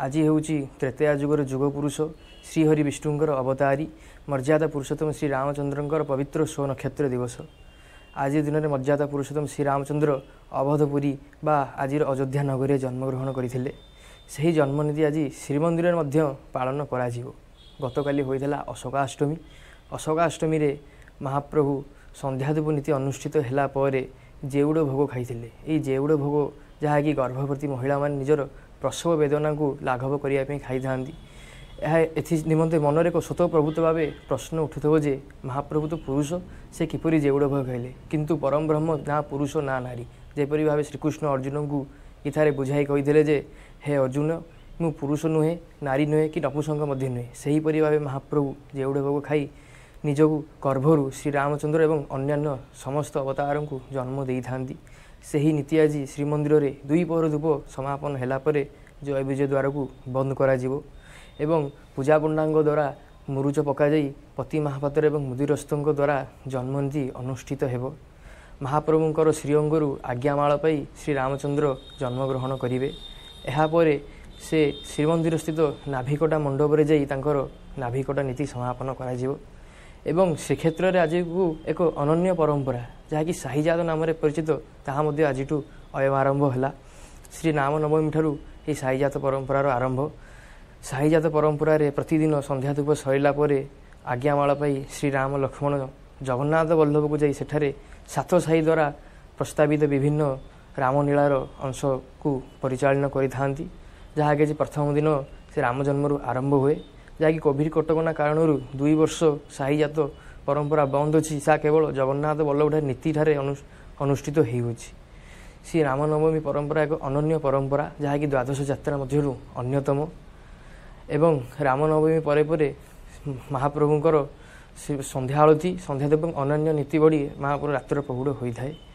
ଆଜି ହେଉଛି ତ୍ରେତୟା ଯୁଗର ଯୁଗ ପୁରୁଷ ଶ୍ରୀହରି ବିଷ୍ଣୁଙ୍କର ଅବତାରୀ ମର୍ଯ୍ୟାଦା ପୁରୁଷୋତ୍ତମ ଶ୍ରୀ ରାମଚନ୍ଦ୍ରଙ୍କର ପବିତ୍ର ସ୍ୱ ନକ୍ଷତ୍ର ଦିବସ ଆଜି ଦିନରେ ମର୍ଯ୍ୟାଦା ପୁରୁଷୋତ୍ତମ ଶ୍ରୀ ରାମଚନ୍ଦ୍ର ଅବଧପୁରୀ ବା ଆଜିର ଅଯୋଧ୍ୟା ନଗରୀରେ ଜନ୍ମଗ୍ରହଣ କରିଥିଲେ ସେହି ଜନ୍ମନୀତି ଆଜି ଶ୍ରୀମନ୍ଦିରରେ ମଧ୍ୟ ପାଳନ କରାଯିବ ଗତକାଲି ହୋଇଥିଲା ଅଶୋକାଷ୍ଟମୀ ଅଶୋକାଷ୍ଟମୀରେ ମହାପ୍ରଭୁ ସନ୍ଧ୍ୟାଦୀପ ନୀତି ଅନୁଷ୍ଠିତ ହେଲା ପରେ ଜେଉଡ଼ ଭୋଗ ଖାଇଥିଲେ ଏହି ଜେଉଡ଼ ଭୋଗ ଯାହାକି ଗର୍ଭବତୀ ମହିଳାମାନେ ନିଜର ପ୍ରସବ ବେଦନାକୁ ଲାଘବ କରିବା ପାଇଁ ଖାଇଥାନ୍ତି ଏହା ଏଥି ନିମନ୍ତେ ମନରେ ଏକ ସ୍ୱତଃପ୍ରଭୂତ ଭାବେ ପ୍ରଶ୍ନ ଉଠୁଥିବ ଯେ ମହାପ୍ରଭୁ ତ ପୁରୁଷ ସେ କିପରି ଯେଉଡ଼ ଭୟ ଖାଇଲେ କିନ୍ତୁ ପରମ ବ୍ରହ୍ମ ନା ପୁରୁଷ ନା ନାରୀ ଯେପରି ଭାବେ ଶ୍ରୀକୃଷ୍ଣ ଅର୍ଜୁନଙ୍କୁ ଏଠାରେ ବୁଝାଇ କହିଥିଲେ ଯେ ହେ ଅର୍ଜୁନ ମୁଁ ପୁରୁଷ ନୁହେଁ ନାରୀ ନୁହେଁ କି ନପୁସଙ୍ଗ ମଧ୍ୟ ନୁହେଁ ସେହିପରି ଭାବେ ମହାପ୍ରଭୁ ଯେଉଡ଼ ଭୋଗ ଖାଇ ନିଜକୁ ଗର୍ଭରୁ ଶ୍ରୀରାମଚନ୍ଦ୍ର ଏବଂ ଅନ୍ୟାନ୍ୟ ସମସ୍ତ ଅବତାରଙ୍କୁ ଜନ୍ମ ଦେଇଥାନ୍ତି ସେହି ନୀତି ଆଜି ଶ୍ରୀମନ୍ଦିରରେ ଦୁଇ ପହର ଧୂପ ସମାପନ ହେଲା ପରେ ଜୟ ବିଜୟ ଦ୍ୱାରକୁ ବନ୍ଦ କରାଯିବ ଏବଂ ପୂଜାପଣ୍ଡାଙ୍କ ଦ୍ୱାରା ମୁରୁଜ ପକାଯାଇ ପତି ମହାପାତ୍ର ଏବଂ ମୁଦିରସ୍ତଙ୍କ ଦ୍ୱାରା ଜନ୍ମନୀତି ଅନୁଷ୍ଠିତ ହେବ ମହାପ୍ରଭୁଙ୍କର ଶ୍ରୀଅଙ୍ଗରୁ ଆଜ୍ଞାମାଳ ପାଇ ଶ୍ରୀରାମଚନ୍ଦ୍ର ଜନ୍ମଗ୍ରହଣ କରିବେ ଏହାପରେ ସେ ଶ୍ରୀମନ୍ଦିରସ୍ଥିତ ନାଭିକଟା ମଣ୍ଡପରେ ଯାଇ ତାଙ୍କର ନାଭିକଟା ନୀତି ସମାପନ କରାଯିବ ଏବଂ ଶ୍ରୀକ୍ଷେତ୍ରରେ ଆଜିକୁ ଏକ ଅନନ୍ୟ ପରମ୍ପରା ଯାହାକି ସାହିଜାଦ ନାମରେ ପରିଚିତ ତାହା ମଧ୍ୟ ଆଜିଠୁ ଅୟମ ଆରମ୍ଭ ହେଲା ଶ୍ରୀ ନାମନବମୀ ଠାରୁ ଏହି ସାହିଜାତ ପରମ୍ପରାର ଆରମ୍ଭ ସାହିଜାତ ପରମ୍ପରାରେ ପ୍ରତିଦିନ ସନ୍ଧ୍ୟା ଧୂପ ସରିଲା ପରେ ଆଜ୍ଞାମାଳ ପାଇ ଶ୍ରୀରାମ ଲକ୍ଷ୍ମଣ ଜଗନ୍ନାଥ ବଲ୍ଲଭକୁ ଯାଇ ସେଠାରେ ସାତ ସାହି ଦ୍ୱାରା ପ୍ରସ୍ତାବିତ ବିଭିନ୍ନ ରାମଲୀଳାର ଅଂଶକୁ ପରିଚାଳନା କରିଥାନ୍ତି ଯାହାକି ଆଜି ପ୍ରଥମ ଦିନ ସେ ରାମ ଜନ୍ମରୁ ଆରମ୍ଭ ହୁଏ ଯାହାକି କୋଭିଡ଼ କଟକଣା କାରଣରୁ ଦୁଇ ବର୍ଷ ସାହିଜାତ ପରମ୍ପରା ବନ୍ଦ ଅଛି ସା କେବଳ ଜଗନ୍ନାଥ ବଲ୍ଲଭଠାରେ ନୀତିଠାରେ ଅନୁଷ୍ଠିତ ହେଉଛି ଶ୍ରୀ ରାମନବମୀ ପରମ୍ପରା ଏକ ଅନନ୍ୟ ପରମ୍ପରା ଯାହାକି ଦ୍ୱାଦଶ ଯାତ୍ରା ମଧ୍ୟରୁ ଅନ୍ୟତମ ଏବଂ ରାମନବମୀ ପରେ ପରେ ମହାପ୍ରଭୁଙ୍କର ସନ୍ଧ୍ୟା ଆଳତି ସନ୍ଧ୍ୟା ଦେବ ଅନନ୍ୟ ନୀତି ବଢ଼ି ମହାପ୍ରଭୁ ରାତ୍ର ପ୍ରଭୁଢ଼ ହୋଇଥାଏ